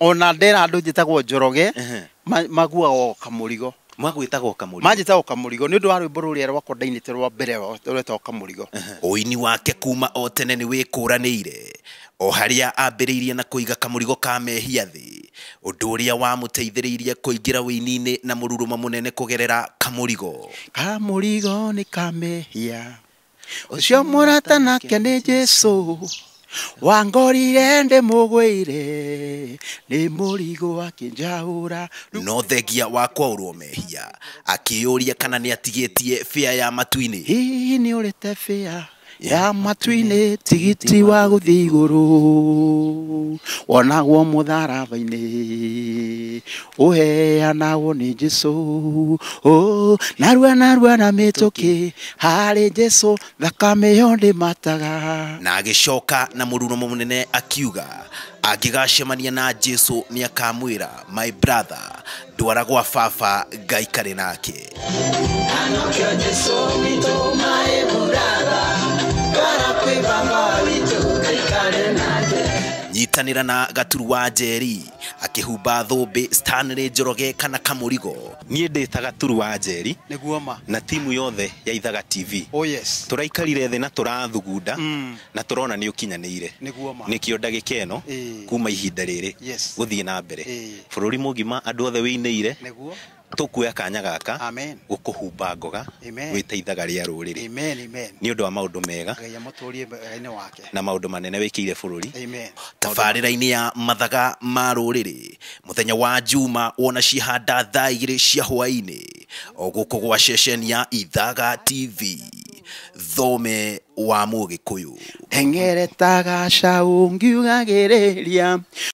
ona ndena andu njitagwo njoroge maguaga o kamurigo mwagwitagwo kamurigo manjitagwo kamurigo nä å ndå wa rwimbo mbo rå rä a rwakwo ndainä rwa mbere rwetagwo kamurigo å ini wake kuma o tene nä wä kå ranä ire o harä a ambä rä irie na kå iga kamurigo ka mehia thä å ndå å rä a wamå teithä rä irie kå ingä ra wä ini-inä na må ma må nene kå gerera kamurigo kamurigo ni kamehia å cio rata nake nä jesu wangorire ndä må må nä rigå akä njaå ra no thengia wa kwaurwo mehia akiuria kana nä atigä tie bia ya matuini hihi ni urite bia ya matuinä tigiti wa gå thiä igå rå wonagwo må tharaba-inä å heanagwo nä jesu narua narua na mä tå kä harä jesu thakame yo ndä mataga na agä coka na må runo må nene akiuga angĩgacemania na jesu nä akamwä my brother ndwara gwa baba ngaikarä nake jesu nyitanira na gaturu wa njeri akihumba thumbi Stanley Njoroge kana kamurigo niä ndä ta wa njeri na timu yothe ya ithaga tv oh, yes. turaikarire thä na turathugunda mm. na turona nä å kinyanä ire nä ndagä ka ä no eh. kuma ihinda rä rä gå thiä na mbere eh. bå rå ri må gima andå othe wä inä ire tukuoya kanya gaka gukuhumba ngoga rä ria ruriri ni ndå wa maundu mega na maundu manene ri tabarä ra ini ya mathaga ma må muthenya wa juma wona cihanda thaa rä cia hwaini o guku gwa ceceni ya ithaga tv thome wa mugikuyu ngiugagä rä ria